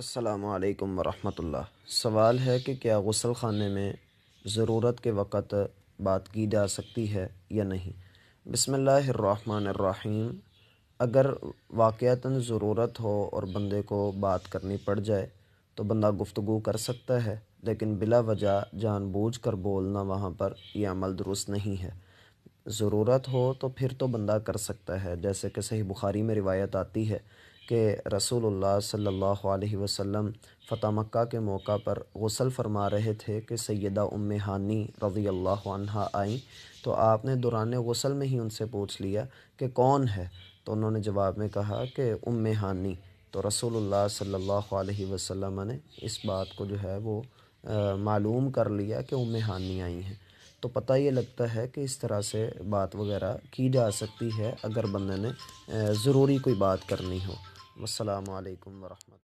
السلام علیکم ورحمۃ اللہ سوال ہے کہ کیا غسل خانے میں ضرورت کے وقت بات کی جا سکتی ہے یا نہیں بسم اللہ الرحمن الرحیم اگر واقعتاً ضرورت ہو اور بندے کو بات کرنی پڑ جائے تو بندہ گفتگو کر سکتا ہے لیکن بلا وجہ جان بوجھ کر بولنا وہاں پر یہ عمل درست نہیں ہے ضرورت ہو تو پھر تو بندہ کر سکتا ہے جیسے کہ صحیح بخاری میں روایت آتی ہے کہ رسول اللہ صلی اللہ علیہ وسلم فتح مکہ کے موقع پر غسل فرما رہے تھے کہ سیدہ ام ہانی رضی اللہ عنہ آئیں تو آپ نے دوران غسل میں ہی ان سے پوچھ لیا کہ کون ہے تو انہوں نے جواب میں کہا کہ ام ہانی تو رسول اللہ صلی اللہ علیہ وسلم نے اس بات کو جو ہے وہ معلوم کر لیا کہ ام ہانی آئی ہیں تو پتہ یہ لگتا ہے کہ اس طرح سے بات وغیرہ کی جا سکتی ہے اگر بندے نے ضروری کوئی بات کرنی ہو والسلام عليكم ورحمة